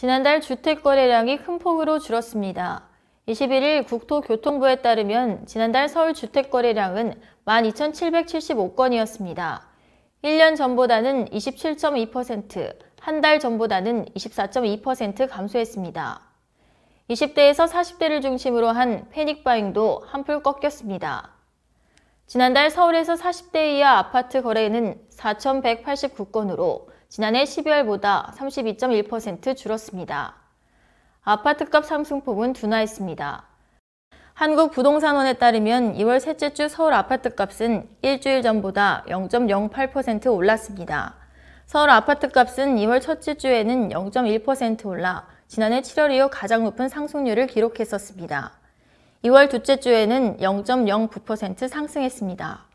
지난달 주택 거래량이 큰 폭으로 줄었습니다. 21일 국토교통부에 따르면 지난달 서울 주택 거래량은 12,775건이었습니다. 1년 전보다는 27.2%, 한 달 전보다는 24.2% 감소했습니다. 20대에서 40대를 중심으로 한 패닉바잉도 한풀 꺾였습니다. 지난달 서울에서 40대 이하 아파트 거래는 4,189건으로 지난해 12월보다 32.1% 줄었습니다. 아파트값 상승폭은 둔화했습니다. 한국부동산원에 따르면 2월 셋째 주 서울 아파트값은 일주일 전보다 0.08% 올랐습니다. 서울 아파트값은 2월 첫째 주에는 0.1% 올라 지난해 7월 이후 가장 높은 상승률을 기록했었습니다. 2월 둘째 주에는 0.09% 상승했습니다.